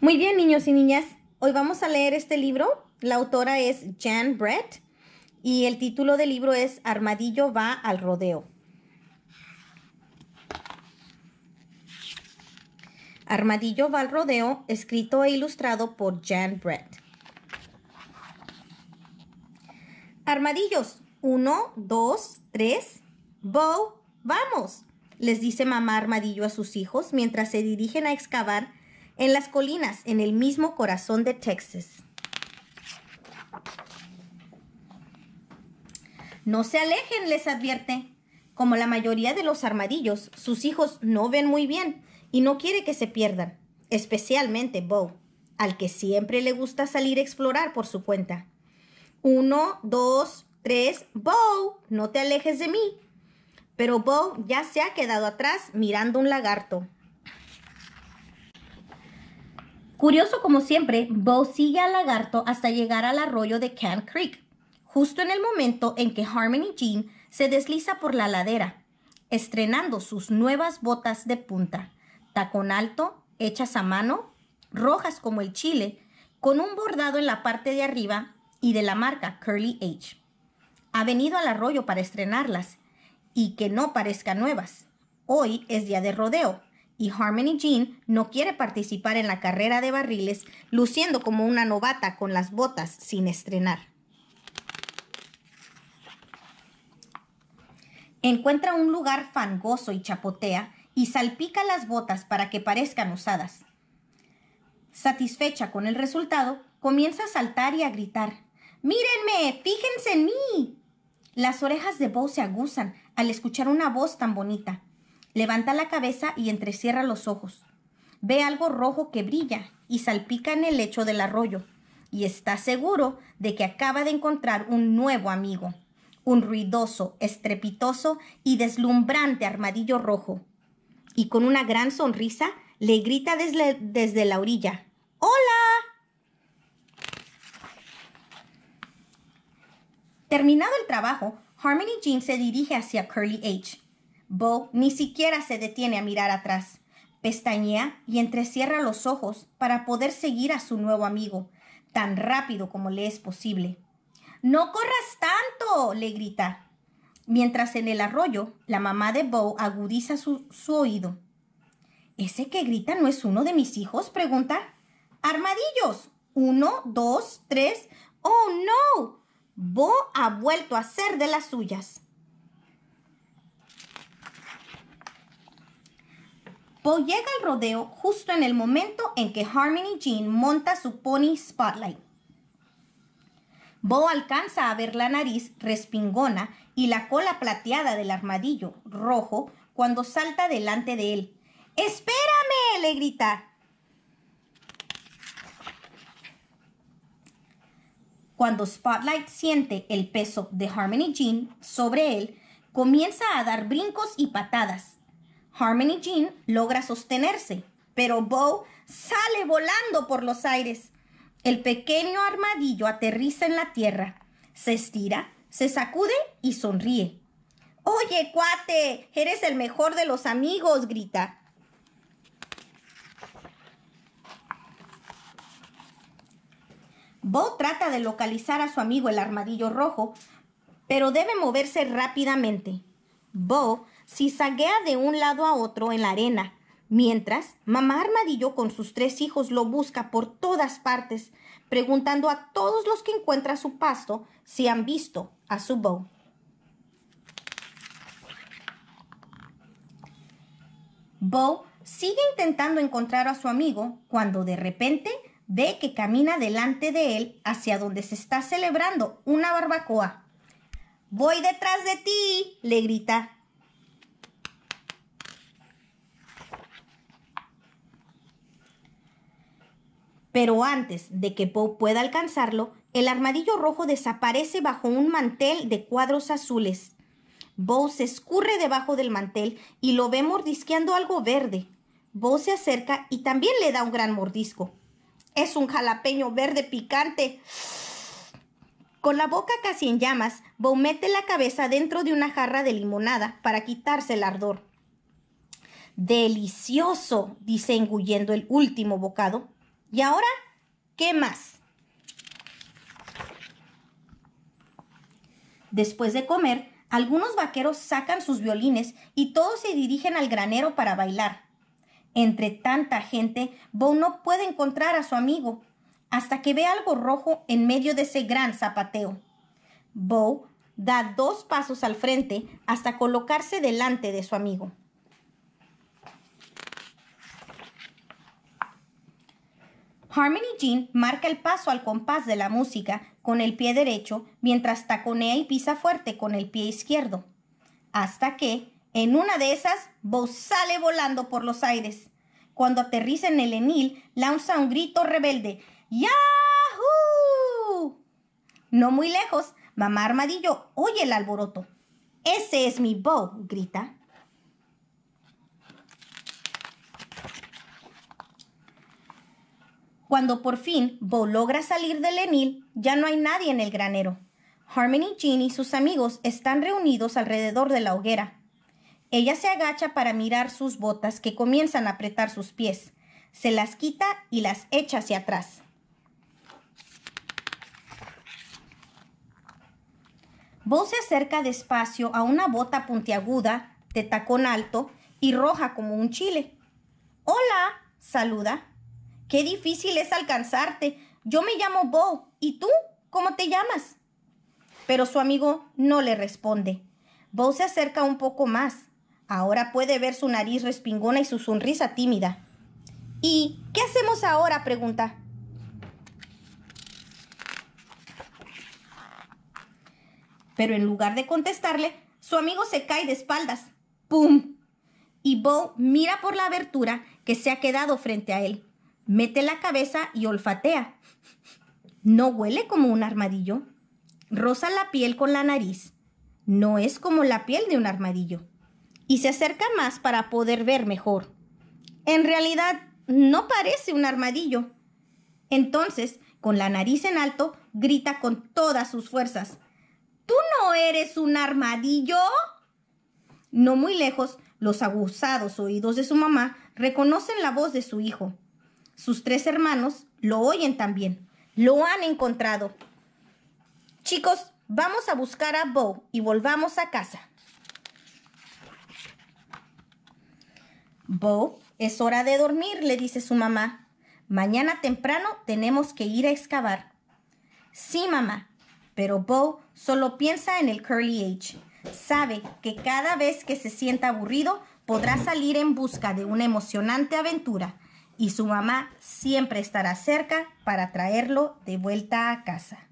Muy bien, niños y niñas. Hoy vamos a leer este libro. La autora es Jan Brett y el título del libro es Armadillo va al rodeo. Armadillo va al rodeo, escrito e ilustrado por Jan Brett. Armadillos, uno, dos, tres. bow, vamos, les dice mamá Armadillo a sus hijos mientras se dirigen a excavar en las colinas, en el mismo corazón de Texas. No se alejen, les advierte. Como la mayoría de los armadillos, sus hijos no ven muy bien y no quiere que se pierdan, especialmente Bo, al que siempre le gusta salir a explorar por su cuenta. Uno, dos, tres, Bo, no te alejes de mí. Pero Bo ya se ha quedado atrás mirando un lagarto. Curioso como siempre, Bo sigue al lagarto hasta llegar al arroyo de Can Creek, justo en el momento en que Harmony Jean se desliza por la ladera, estrenando sus nuevas botas de punta, tacón alto, hechas a mano, rojas como el chile, con un bordado en la parte de arriba y de la marca Curly H. Ha venido al arroyo para estrenarlas y que no parezcan nuevas. Hoy es día de rodeo, y Harmony Jean no quiere participar en la carrera de barriles, luciendo como una novata con las botas sin estrenar. Encuentra un lugar fangoso y chapotea y salpica las botas para que parezcan usadas. Satisfecha con el resultado, comienza a saltar y a gritar. ¡Mírenme! ¡Fíjense en mí! Las orejas de Bo se aguzan al escuchar una voz tan bonita. Levanta la cabeza y entrecierra los ojos. Ve algo rojo que brilla y salpica en el lecho del arroyo, y está seguro de que acaba de encontrar un nuevo amigo, un ruidoso, estrepitoso y deslumbrante armadillo rojo. Y con una gran sonrisa le grita desde, desde la orilla, ¡Hola! Terminado el trabajo, Harmony Jean se dirige hacia Curly H, Bo ni siquiera se detiene a mirar atrás. Pestañea y entrecierra los ojos para poder seguir a su nuevo amigo, tan rápido como le es posible. ¡No corras tanto! le grita. Mientras en el arroyo, la mamá de Bo agudiza su, oído. ¿Ese que grita no es uno de mis hijos? pregunta. Armadillos. Uno, dos, tres. ¡Oh, no! Bo ha vuelto a ser de las suyas. Bo llega al rodeo justo en el momento en que Harmony Jean monta su pony Spotlight. Bo alcanza a ver la nariz respingona y la cola plateada del armadillo rojo cuando salta delante de él. ¡Espérame! le grita. Cuando Spotlight siente el peso de Harmony Jean sobre él, comienza a dar brincos y patadas Harmony Jean logra sostenerse, pero Bo sale volando por los aires. El pequeño armadillo aterriza en la tierra, se estira, se sacude y sonríe. Oye, cuate, eres el mejor de los amigos, grita. Bo trata de localizar a su amigo el armadillo rojo, pero debe moverse rápidamente. Bo si zaguea de un lado a otro en la arena, mientras mamá Armadillo con sus tres hijos lo busca por todas partes, preguntando a todos los que encuentra su pasto si han visto a su Bo. Bo sigue intentando encontrar a su amigo cuando de repente ve que camina delante de él hacia donde se está celebrando una barbacoa. Voy detrás de ti, le grita. Pero antes de que Poe pueda alcanzarlo, el armadillo rojo desaparece bajo un mantel de cuadros azules. Bo se escurre debajo del mantel y lo ve mordisqueando algo verde. Bo se acerca y también le da un gran mordisco. Es un jalapeño verde picante. Con la boca casi en llamas, Bo mete la cabeza dentro de una jarra de limonada para quitarse el ardor. Delicioso, dice engullendo el último bocado. Y ahora, ¿qué más? Después de comer, algunos vaqueros sacan sus violines y todos se dirigen al granero para bailar. Entre tanta gente, Bo no puede encontrar a su amigo, hasta que ve algo rojo en medio de ese gran zapateo. Bo da dos pasos al frente hasta colocarse delante de su amigo. Harmony Jean marca el paso al compás de la música con el pie derecho mientras taconea y pisa fuerte con el pie izquierdo. Hasta que, en una de esas, Bo sale volando por los aires. Cuando aterriza en el enil, lanza un grito rebelde. ¡Yahoo! No muy lejos, mamá armadillo oye el alboroto. Ese es mi Bo, grita. Cuando por fin Bo logra salir del Enil, ya no hay nadie en el granero. Harmony Jean y sus amigos están reunidos alrededor de la hoguera. Ella se agacha para mirar sus botas que comienzan a apretar sus pies. Se las quita y las echa hacia atrás. Bo se acerca despacio a una bota puntiaguda, de tacón alto y roja como un chile. Hola, saluda. Qué difícil es alcanzarte. Yo me llamo Bo. ¿Y tú? ¿Cómo te llamas? Pero su amigo no le responde. Bo se acerca un poco más. Ahora puede ver su nariz respingona y su sonrisa tímida. ¿Y qué hacemos ahora? pregunta. Pero en lugar de contestarle, su amigo se cae de espaldas. ¡Pum! Y Bo mira por la abertura que se ha quedado frente a él. Mete la cabeza y olfatea. No huele como un armadillo. Roza la piel con la nariz. No es como la piel de un armadillo. Y se acerca más para poder ver mejor. En realidad, no parece un armadillo. Entonces, con la nariz en alto, grita con todas sus fuerzas. ¿Tú no eres un armadillo? No muy lejos, los aguzados oídos de su mamá reconocen la voz de su hijo sus tres hermanos, lo oyen también. Lo han encontrado. Chicos, vamos a buscar a Bo y volvamos a casa. Bo, es hora de dormir, le dice su mamá. Mañana temprano tenemos que ir a excavar. Sí, mamá, pero Bo solo piensa en el Curly H. Sabe que cada vez que se sienta aburrido podrá salir en busca de una emocionante aventura y su mamá siempre estará cerca para traerlo de vuelta a casa.